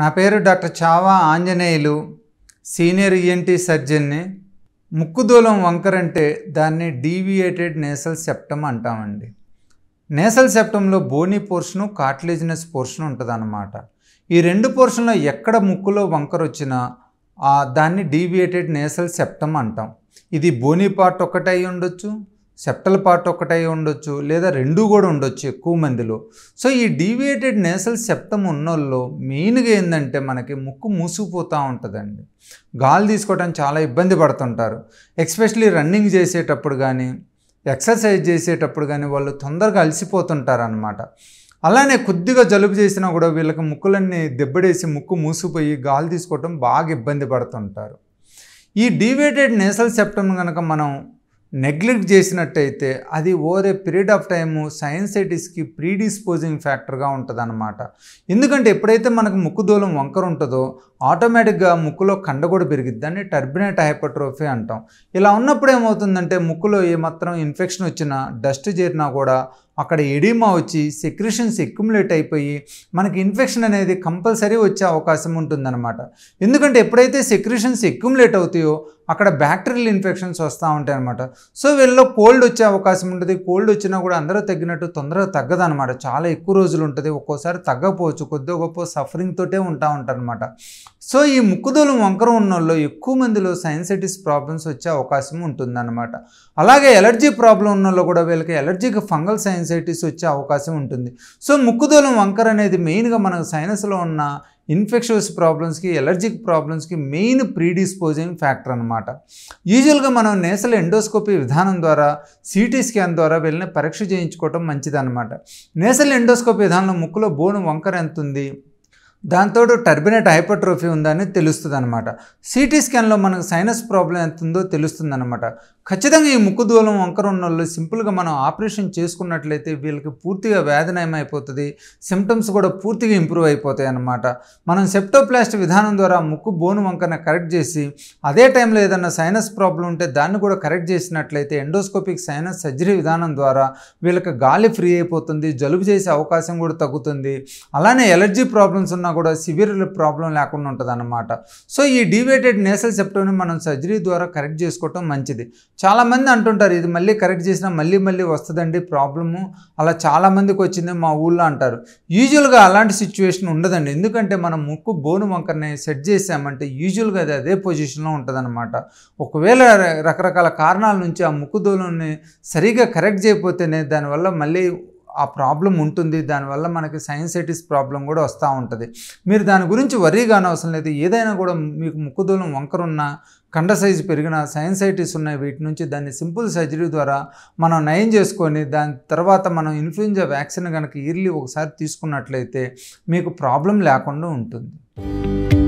నా పేరు doctor Chava Anjaneyulu senior ENT e సర్జన్ని ముక్కుదూలం వంకరంటే దాన్ని డీవియేటెడ్ నేసల్ సెప్టమ్ అంటామండి నేసల్ సెప్టంలో బోనీ పోర్షను కాట్లేజినస్ పోర్షన్ ఉంటుందన్నమాట ఈ రెండు పోర్షన్లో ఎక్కడ ముక్కులో వంకర వచ్చినా దాన్ని డీవియేటెడ్ నేసల్ సెప్టమ్ అంటాం ఇది బోనీ పార్ట్ ఒకటై ఉండొచ్చు సెప్టల్ పార్ట్ ఒకటై ఉండొచ్చు లేదా రెండు కూడా ఉండొచ్చు ఎక్కువ మందిలో సో ఈ డీవియేటెడ్ నేసల్ శబ్దం ఉన్నోళ్ళు మెయిన్గా ఏంటంటే మనకి ముక్కు మూసుకుపోతూ ఉంటుందండి గాలి తీసుకోవడానికి చాలా ఇబ్బంది పడుతుంటారు ఎక్స్పెషలీ రన్నింగ్ చేసేటప్పుడు కానీ ఎక్సర్సైజ్ చేసేటప్పుడు కానీ వాళ్ళు తొందరగా అలసిపోతుంటారు అనమాట అలానే కొద్దిగా జలుబు చేసినా కూడా వీళ్ళకి ముక్కులన్నీ దెబ్బడేసి ముక్కు మూసిపోయి గాలి తీసుకోవటం బాగా ఇబ్బంది పడుతుంటారు ఈ డీవేటెడ్ నేసల్ సెప్టమ్ కనుక మనం నెగ్లెక్ట్ చేసినట్టయితే అది ఓరే పీరియడ్ ఆఫ్ టైము సైన్సైటిస్కి ప్రీడిస్పోజింగ్ ఫ్యాక్టర్గా ఉంటుంది అనమాట ఎందుకంటే ఎప్పుడైతే మనకు ముక్కు దూలం వంకర ఉంటుందో ఆటోమేటిక్గా ముక్కులో కండ కూడా పెరిగిద్ది దాన్ని టర్బినేట్ హైపర్ట్రోఫీ అంటాం ఇలా ఉన్నప్పుడు ఏమవుతుందంటే ముక్కులో ఏమాత్రం ఇన్ఫెక్షన్ వచ్చినా డస్ట్ చేరినా కూడా అక్కడ ఎడిమా వచ్చి సెక్రిషన్స్ ఎక్యుములేట్ అయిపోయి మనకి ఇన్ఫెక్షన్ అనేది కంపల్సరీ వచ్చే అవకాశం ఉంటుందన్నమాట ఎందుకంటే ఎప్పుడైతే సెక్రిషన్స్ ఎక్యుములేట్ అవుతాయో అక్కడ బ్యాక్టీరియల్ ఇన్ఫెక్షన్స్ వస్తూ ఉంటాయి అనమాట సో వీళ్ళలో కోల్డ్ వచ్చే అవకాశం ఉంటుంది కోల్డ్ వచ్చినా కూడా అందరూ తగ్గినట్టు తొందరగా తగ్గదనమాట చాలా ఎక్కువ రోజులు ఉంటుంది ఒక్కోసారి తగ్గపోవచ్చు కొద్దిగా గొప్ప సఫరింగ్ తోటే ఉంటా ఉంటారనమాట సో ఈ ముక్కుదోలు వంకర ఉన్న వాళ్ళు ఎక్కువ మందిలో సైన్సైటిస్ ప్రాబ్లమ్స్ వచ్చే అవకాశం ఉంటుందన్నమాట అలాగే ఎలర్జీ ప్రాబ్లం ఉన్న వాళ్ళు కూడా వీళ్ళకి ఎలర్జీకి ఫంగల్ సైన్స్ సైనసైటిస్ వచ్చే అవకాశం ఉంటుంది సో ముక్కుదూలం వంకర అనేది మెయిన్గా మనకు సైనస్లో ఉన్న ఇన్ఫెక్షన్స్ ప్రాబ్లమ్స్కి ఎలర్జిక్ ప్రాబ్లమ్స్కి మెయిన్ ప్రీడిస్పోజింగ్ ఫ్యాక్టర్ అనమాట యూజువల్గా మనం నేసల్ ఎండోస్కోపీ విధానం ద్వారా సిటీ స్కాన్ ద్వారా వెళ్ళిన పరీక్ష చేయించుకోవటం మంచిదన్నమాట నేసల్ ఎండోస్కోపీ విధానంలో ముక్కులో బోన్ వంకర ఎంత ఉంది దాంతో టర్బినెట్ హైపర్ట్రోఫీ ఉందని తెలుస్తుంది అనమాట సిటీ స్కాన్లో మనకు సైనస్ ప్రాబ్లం ఎంత ఉందో తెలుస్తుంది అనమాట ఖచ్చితంగా ఈ ముక్కు దూలం వంకర ఉన్న వాళ్ళు సింపుల్గా మనం ఆపరేషన్ చేసుకున్నట్లయితే వీళ్ళకి పూర్తిగా వ్యాధి అయిపోతుంది సిమ్టమ్స్ కూడా పూర్తిగా ఇంప్రూవ్ అయిపోతాయి అనమాట మనం సెప్టోప్లాస్ట్ విధానం ద్వారా ముక్కు బోను వంకరని కరెక్ట్ చేసి అదే టైంలో ఏదైనా సైనస్ ప్రాబ్లం ఉంటే దాన్ని కూడా కరెక్ట్ చేసినట్లయితే ఎండోస్కోపిక్ సైనస్ సర్జరీ విధానం ద్వారా వీళ్ళకి గాలి ఫ్రీ అయిపోతుంది జలుబు చేసే అవకాశం కూడా తగ్గుతుంది అలానే ఎలర్జీ ప్రాబ్లమ్స్ ఉన్న ఉన్నా కూడా సివియర్ ప్రాబ్లం లేకుండా ఉంటుంది అన్నమాట సో ఈ డివేటెడ్ నేసల్ సెప్టోని మనం సర్జరీ ద్వారా కరెక్ట్ చేసుకోవటం మంచిది చాలామంది అంటుంటారు ఇది మళ్ళీ కరెక్ట్ చేసినా మళ్ళీ మళ్ళీ వస్తుందండి ప్రాబ్లము అలా చాలామందికి వచ్చింది మా ఊళ్ళో అంటారు యూజువల్గా అలాంటి సిచ్యువేషన్ ఉండదండి ఎందుకంటే మనం ముక్కు బోను వంకరని సెట్ చేసామంటే యూజువల్గా అది అదే పొజిషన్లో ఉంటుందన్నమాట ఒకవేళ రకరకాల కారణాల నుంచి ఆ ముక్కు దోలుని సరిగా కరెక్ట్ చేయకపోతేనే దానివల్ల మళ్ళీ ఆ ప్రాబ్లం ఉంటుంది దానివల్ల మనకి సైన్సైటిస్ ప్రాబ్లం కూడా వస్తూ ఉంటుంది మీరు దాని గురించి వరీ కానవసరం లేదు ఏదైనా కూడా మీకు ముక్కుదూలం వంకరున్నా కండ సైజు పెరిగిన సైన్సైటిస్ ఉన్నాయి వీటి నుంచి దాన్ని సింపుల్ సర్జరీ ద్వారా మనం నయం చేసుకొని దాని తర్వాత మనం ఇన్ఫ్లుయెంజా వ్యాక్సిన్ కనుక ఇయర్లీ ఒకసారి తీసుకున్నట్లయితే మీకు ప్రాబ్లం లేకుండా ఉంటుంది